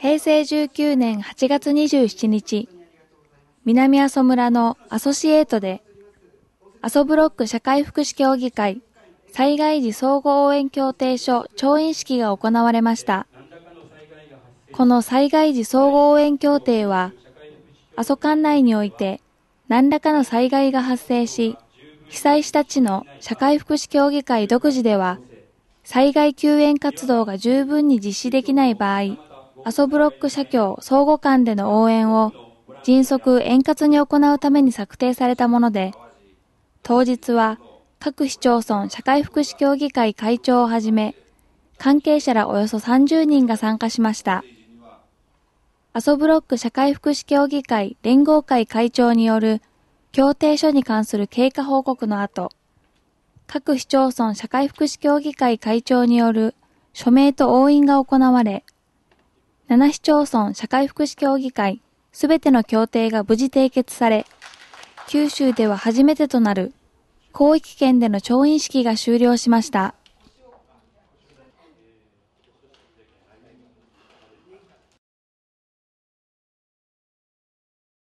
平成19年8月27日、南阿蘇村のアソシエートで、阿蘇ブロック社会福祉協議会災害時総合応援協定書調印式が行われました。この災害時総合応援協定は、阿蘇管内において何らかの災害が発生し、被災した地の社会福祉協議会独自では、災害救援活動が十分に実施できない場合、阿蘇ブロック社協相互間での応援を迅速円滑に行うために策定されたもので、当日は各市町村社会福祉協議会会長をはじめ、関係者らおよそ30人が参加しました。阿蘇ブロック社会福祉協議会連合会会長による協定書に関する経過報告の後、各市町村社会福祉協議会会長による署名と押印が行われ、7市町村社会福祉協議会すべての協定が無事締結され、九州では初めてとなる広域圏での調印式が終了しました。